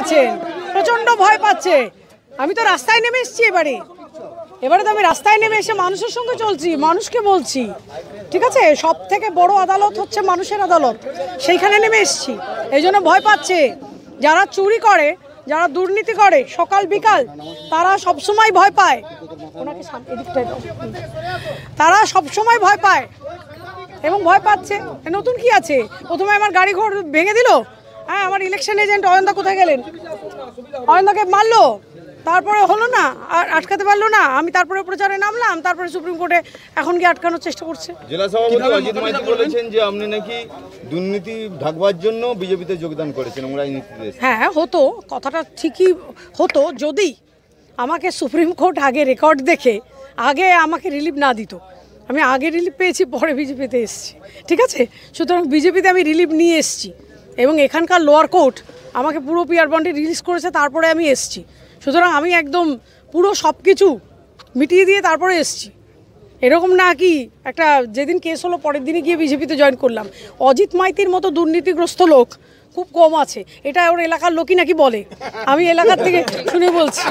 পারছেন প্রচণ্ড ভয় পাচ্ছে আমি তো রাস্তায় নেমে এসেছি এবারে এবারে তো আমি রাস্তায় নেমে এসে মানুষের সঙ্গে চলছি মানুষকে বলছি ঠিক আছে সব থেকে বড় আদালত হচ্ছে মানুষের আদালত সেইখানে নেমে এসছি এই জন্য ভয় পাচ্ছে যারা চুরি করে যারা দুর্নীতি করে সকাল বিকাল তারা সবসময় ভয় পায় ওনাকে তারা সবসময় ভয় পায় এবং ভয় পাচ্ছে নতুন কি আছে প্রথমে আমার গাড়ি ঘর ভেঙে দিল হ্যাঁ আমার ইলেকশন এজেন্ট অয়ন্দা কোথায় গেলেন অয়ন্দাকে মারলো তারপরে হলো না আর আটকাতে পারলো না আমি তারপরে প্রচারে নামলাম তারপরে সুপ্রিম কোর্টে এখন গিয়ে আটকানোর চেষ্টা করছে জেলা সভাপতি অজিত মাইতি বলেছেন যে আপনি নাকি দুর্নীতি ঢাকবার জন্য বিজেপিতে যোগদান করেছেন রাজনীতিতে হ্যাঁ হতো কথাটা ঠিকই হতো যদি আমাকে সুপ্রিম কোর্ট আগে রেকর্ড দেখে আগে আমাকে রিলিফ না দিত আমি আগে রিলিফ পেয়েছি পরে বিজেপিতে এসেছি ঠিক আছে সুতরাং বিজেপিতে আমি রিলিফ নিয়ে এসেছি এবং এখানকার লোয়ার কোর্ট আমাকে পুরো পিয়ার বন্ডে রিলিজ করেছে তারপরে আমি এসছি সুতরাং আমি একদম পুরো সব কিছু মিটিয়ে দিয়ে তারপরে এসছি এরকম না কি একটা যেদিন কেস হলো পরের দিনই গিয়ে বিজেপিতে জয়েন করলাম অজিত মাইতির মতো দুর্নীতিগ্রস্ত লোক খুব কম আছে এটা ওর এলাকার লোকই নাকি বলে আমি এলাকার থেকে শুনে বলছি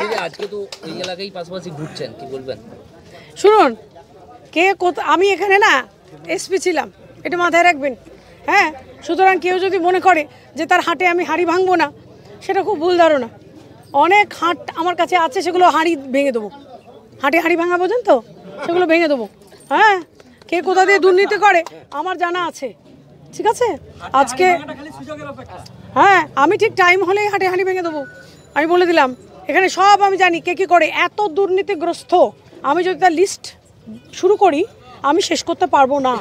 ঠিক আছে শুনুন কে আমি এখানে না এসপি ছিলাম এটা মাথায় রাখবেন হ্যাঁ সুতরাং কেউ যদি মনে করে যে তার হাটে আমি হাড়ি ভাঙবো না সেটা খুব ভুল ধারণা অনেক হাট আমার কাছে আছে সেগুলো হাড়ি ভেঙে দেবো হাটে হাড়ি ভাঙা পর্যন্ত সেগুলো ভেঙে দেবো হ্যাঁ কে কোথা দিয়ে দুর্নীতি করে আমার জানা আছে ঠিক আছে আজকে হ্যাঁ আমি ঠিক টাইম হলেই হাটে হাঁড়ি ভেঙে দেবো আমি বলে দিলাম এখানে সব আমি জানি কে কী করে এত দুর্নীতিগ্রস্ত আমি যদি তার লিস্ট শুরু করি আমি শেষ করতে পারবো না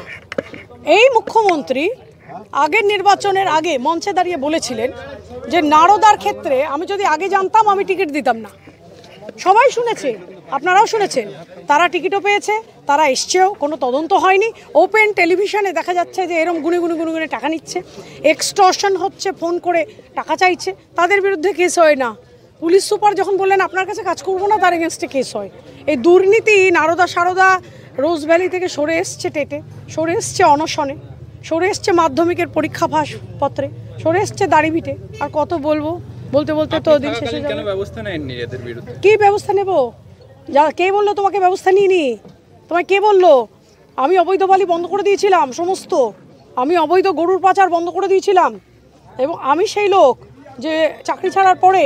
এই মুখ্যমন্ত্রী আগের নির্বাচনের আগে মঞ্চে দাঁড়িয়ে বলেছিলেন যে নারদার ক্ষেত্রে আমি যদি আগে জানতাম আমি টিকিট দিতাম না সবাই শুনেছে আপনারাও শুনেছেন তারা টিকিটও পেয়েছে তারা এসছেও কোনো তদন্ত হয়নি ওপেন টেলিভিশনে দেখা যাচ্ছে যে এরম গুনে গুনে গুনে গুনে টাকা নিচ্ছে এক্সটর্শন হচ্ছে ফোন করে টাকা চাইছে তাদের বিরুদ্ধে কেস হয় না পুলিশ সুপার যখন বললেন আপনার কাছে কাজ করবো না তার এগেনস্টে কেস হয় এই দুর্নীতি নারদা সারদা রোজ ভ্যালি থেকে সরে এসছে টেটে সরে এসছে অনশনে সরে এসছে মাধ্যমিকের পরীক্ষা ফাঁস পত্রে সরে এসছে দাড়িভিটে আর কত বলবো বলতে বলতে তো দিন শেষে ব্যবস্থা কি ব্যবস্থা নেব যা কে বললো তোমাকে ব্যবস্থা নিইনি তোমায় কে বললো আমি অবৈধ বালি বন্ধ করে দিয়েছিলাম সমস্ত আমি অবৈধ গরুর পাচার বন্ধ করে দিয়েছিলাম এবং আমি সেই লোক যে চাকরি ছাড়ার পরে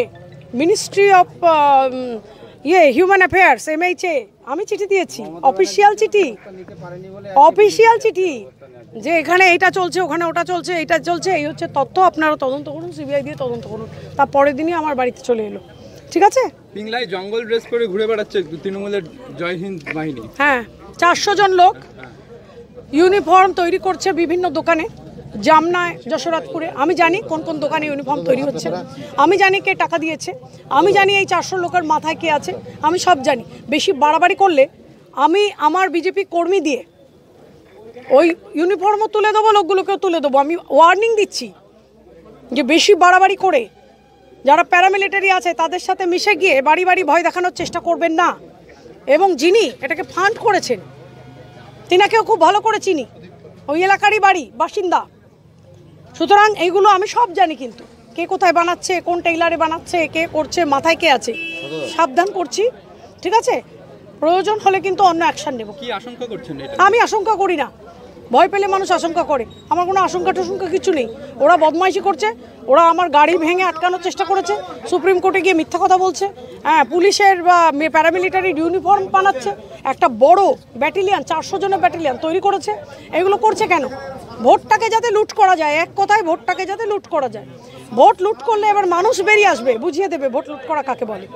মিনিস্ট্রি অফ ইয়ে হিউম্যান অ্যাফেয়ার্স এ আমি চিঠি দিয়েছি অফিসিয়াল চিঠি অফিসিয়াল চিঠি যে এখানে এটা চলছে ওখানে ওটা চলছে এটা চলছে এই হচ্ছে তথ্য আপনারা তদন্ত করুন সিবিআই দিয়ে তদন্ত করুন তার পরের দিনই আমার বাড়িতে চলে এলো ঠিক আছে পিংলায় জঙ্গল ড্রেস করে ঘুরে বেড়াচ্ছে তৃণমূলের জয় হিন্দ বাহিনী হ্যাঁ চারশো জন লোক ইউনিফর্ম তৈরি করছে বিভিন্ন দোকানে জামনায় যশোরাজপুরে আমি জানি কোন কোন দোকানে ইউনিফর্ম তৈরি হচ্ছে আমি জানি কে টাকা দিয়েছে আমি জানি এই চারশো লোকের মাথায় কে আছে আমি সব জানি বেশি বাড়াবাড়ি করলে আমি আমার বিজেপি কর্মী দিয়ে ওই ইউনিফর্মও তুলে দেবো লোকগুলোকেও তুলে দেবো আমি ওয়ার্নিং দিচ্ছি যে বেশি বাড়াবাড়ি করে যারা প্যারামিলিটারি আছে তাদের সাথে মিশে গিয়ে বাড়ি বাড়ি ভয় দেখানোর চেষ্টা করবেন না এবং যিনি এটাকে ফান্ড করেছেন তিনাকেও খুব ভালো করে চিনি ওই এলাকারই বাড়ি বাসিন্দা সুতরাং এইগুলো আমি সব জানি কিন্তু কে কোথায় বানাচ্ছে কোন টেইলারে বানাচ্ছে কে করছে মাথায় কে আছে সাবধান করছি ঠিক আছে প্রয়োজন হলে কিন্তু অন্য অ্যাকশন নেব কি আশঙ্কা করছেন আমি আশঙ্কা করি না ভয় পেলে মানুষ আশঙ্কা করে আমার কোনো আশঙ্কা টশঙ্কা কিছু নেই ওরা বদমাইশি করছে ওরা আমার গাড়ি ভেঙে আটকানোর চেষ্টা করেছে সুপ্রিম কোর্টে গিয়ে মিথ্যা কথা বলছে হ্যাঁ পুলিশের বা প্যারামিলিটারি ইউনিফর্ম বানাচ্ছে একটা বড় ব্যাটেলিয়ান চারশো জনের ব্যাটেলিয়ান তৈরি করেছে এগুলো করছে কেন ভোটটাকে যাতে লুট করা যায় এক কথায় ভোটটাকে যাতে লুট করা যায় ভোট লুট করলে এবার মানুষ বেরিয়ে আসবে বুঝিয়ে দেবে ভোট লুট করা কাকে বলে